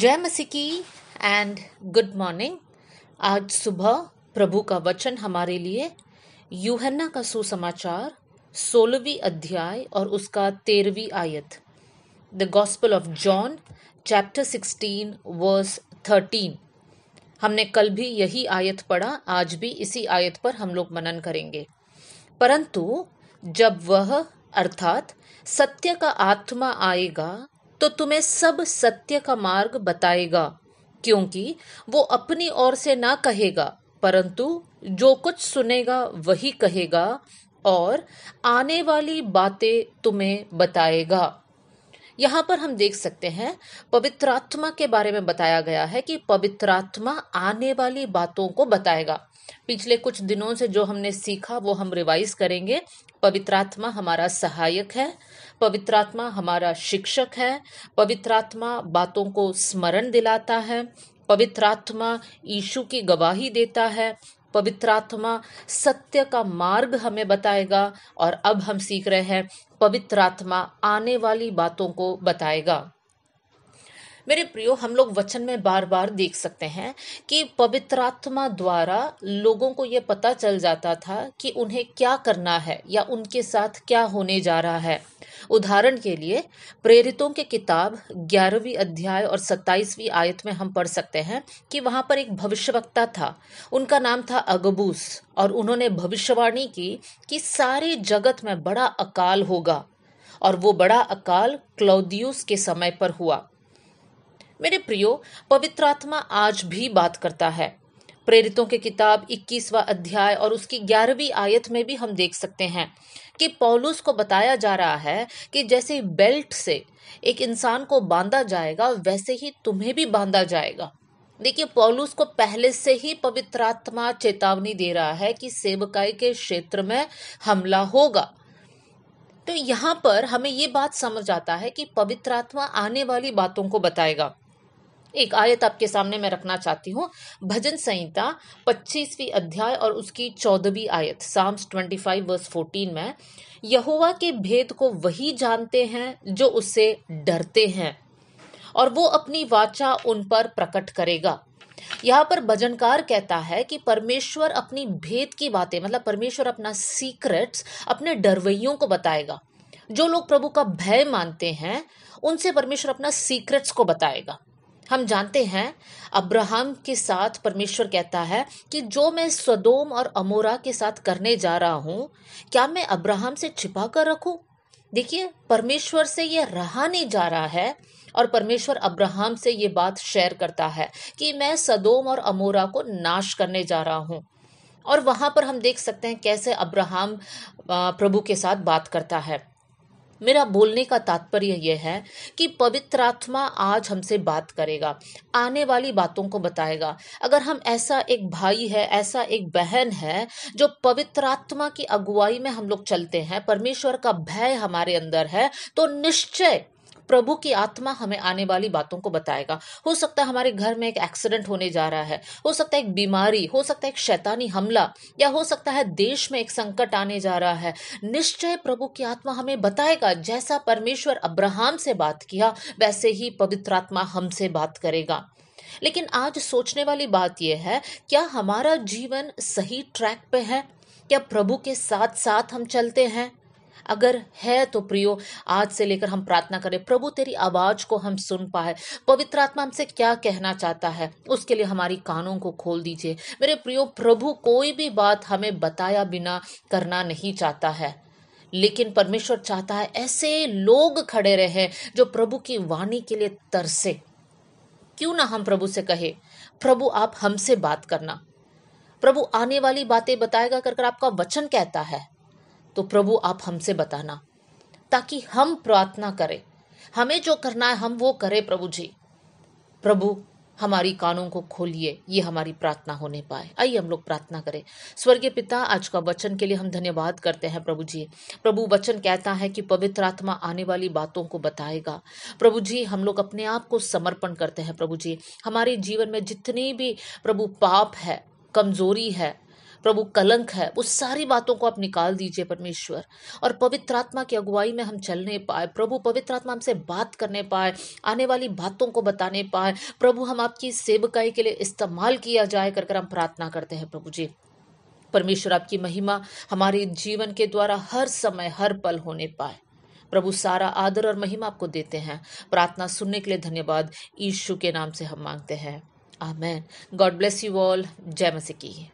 जय मसीह की एंड गुड मॉर्निंग आज सुबह प्रभु का वचन हमारे लिए यूहन्ना का सुसमाचार सोलहवीं अध्याय और उसका तेरहवीं आयत the gospel of John chapter sixteen verse thirteen हमने कल भी यही आयत पढ़ा आज भी इसी आयत पर हम लोग मनन करेंगे परंतु जब वह अर्थात सत्य का आत्मा आएगा तो तुम्हें सब सत्य का मार्ग बताएगा क्योंकि वो अपनी ओर से ना कहेगा परंतु जो कुछ सुनेगा वही कहेगा और आने वाली बातें तुम्हें बताएगा यहाँ पर हम देख सकते हैं पवित्र आत्मा के बारे में बताया गया है कि पवित्र आत्मा आने वाली बातों को बताएगा पिछले कुछ दिनों से जो हमने सीखा वो हम रिवाइज करेंगे पवित्र आत्मा हमारा सहायक है पवित्र आत्मा हमारा शिक्षक है पवित्र आत्मा बातों को स्मरण दिलाता है पवित्र आत्मा यीशु की गवाही देता है पवित्र आत्मा सत्य का मार्ग हमें बताएगा और अब हम सीख रहे हैं पवित्र आत्मा आने वाली बातों को बताएगा मेरे प्रियो हम लोग वचन में बार बार देख सकते हैं कि पवित्रात्मा द्वारा लोगों को यह पता चल जाता था कि उन्हें क्या करना है या उनके साथ क्या होने जा रहा है उदाहरण के लिए प्रेरितों के किताब ग्यारहवीं अध्याय और सत्ताईसवीं आयत में हम पढ़ सकते हैं कि वहां पर एक भविष्यवक्ता था उनका नाम था अगबूस और उन्होंने भविष्यवाणी की कि सारे जगत में बड़ा अकाल होगा और वो बड़ा अकाल क्लौदियुस के समय पर हुआ मेरे प्रियो पवित्र आत्मा आज भी बात करता है प्रेरितों के किताब 21वां अध्याय और उसकी 11वीं आयत में भी हम देख सकते हैं कि पौलुस को बताया जा रहा है कि जैसे बेल्ट से एक इंसान को बांधा जाएगा वैसे ही तुम्हें भी बांधा जाएगा देखिए पौलुस को पहले से ही पवित्र आत्मा चेतावनी दे रहा है कि सेवकाई के क्षेत्र में हमला होगा तो यहाँ पर हमें ये बात समझ आता है कि पवित्र आत्मा आने वाली बातों को बताएगा एक आयत आपके सामने मैं रखना चाहती हूँ भजन संहिता पच्चीसवीं अध्याय और उसकी चौदहवीं आयत Psalms twenty five verse fourteen में यहुआ के भेद को वही जानते हैं जो उससे डरते हैं और वो अपनी वाचा उन पर प्रकट करेगा यहाँ पर भजनकार कहता है कि परमेश्वर अपनी भेद की बातें मतलब परमेश्वर अपना सीक्रेट्स अपने डरवैयों को बताएगा जो लोग प्रभु का भय मानते हैं उनसे परमेश्वर अपना सीक्रेट्स को बताएगा हम जानते हैं अब्राहम के साथ परमेश्वर कहता है कि जो मैं सदोम और अमोरा के साथ करने जा रहा हूँ क्या मैं अब्राहम से छिपा कर रखू देखिए परमेश्वर से यह रहा नहीं जा रहा है और परमेश्वर अब्राहम से ये बात शेयर करता है कि मैं सदोम और अमोरा को नाश करने जा रहा हूँ और वहाँ पर हम देख सकते हैं कैसे अब्राहम प्रभु के साथ बात करता है मेरा बोलने का तात्पर्य यह है कि पवित्र आत्मा आज हमसे बात करेगा आने वाली बातों को बताएगा अगर हम ऐसा एक भाई है ऐसा एक बहन है जो पवित्र आत्मा की अगुवाई में हम लोग चलते हैं परमेश्वर का भय हमारे अंदर है तो निश्चय प्रभु की आत्मा हमें आने वाली बातों को बताएगा हो सकता है हमारे घर में एक एक्सीडेंट होने जा रहा है हो सकता है एक बीमारी हो सकता है एक शैतानी हमला या हो सकता है देश में एक संकट आने जा रहा है निश्चय प्रभु की आत्मा हमें बताएगा जैसा परमेश्वर अब्राहम से बात किया वैसे ही पवित्र आत्मा हमसे बात करेगा लेकिन आज सोचने वाली बात यह है क्या हमारा जीवन सही ट्रैक पे है क्या प्रभु के साथ साथ हम चलते हैं अगर है तो प्रियो आज से लेकर हम प्रार्थना करें प्रभु तेरी आवाज को हम सुन पाए पवित्र आत्मा हमसे क्या कहना चाहता है उसके लिए हमारी कानों को खोल दीजिए मेरे प्रियो प्रभु कोई भी बात हमें बताया बिना करना नहीं चाहता है लेकिन परमेश्वर चाहता है ऐसे लोग खड़े रहे जो प्रभु की वाणी के लिए तरसे क्यों ना हम प्रभु से कहे प्रभु आप हमसे बात करना प्रभु आने वाली बातें बताएगा कर, कर आपका वचन कहता है तो प्रभु आप हमसे बताना ताकि हम प्रार्थना करें हमें जो करना है हम वो करें प्रभु जी प्रभु हमारी कानों को खोलिए ये हमारी प्रार्थना होने पाए आइए हम लोग प्रार्थना करें स्वर्गीय पिता आज का वचन के लिए हम धन्यवाद करते हैं प्रभु जी प्रभु वचन कहता है कि पवित्र आत्मा आने वाली बातों को बताएगा प्रभु जी हम लोग अपने आप को समर्पण करते हैं प्रभु जी हमारे जीवन में जितनी भी प्रभु पाप है कमजोरी है प्रभु कलंक है उस सारी बातों को आप निकाल दीजिए परमेश्वर और पवित्र आत्मा की अगुवाई में हम चलने पाए प्रभु पवित्र आत्मा हमसे बात करने पाए आने वाली बातों को बताने पाए प्रभु हम आपकी सेवकाई के लिए इस्तेमाल किया जाए कर, कर हम प्रार्थना करते हैं प्रभु जी परमेश्वर आपकी महिमा हमारे जीवन के द्वारा हर समय हर पल होने पाए प्रभु सारा आदर और महिमा आपको देते हैं प्रार्थना सुनने के लिए धन्यवाद ईशु के नाम से हम मांगते हैं amen God bless you all जय मसीह की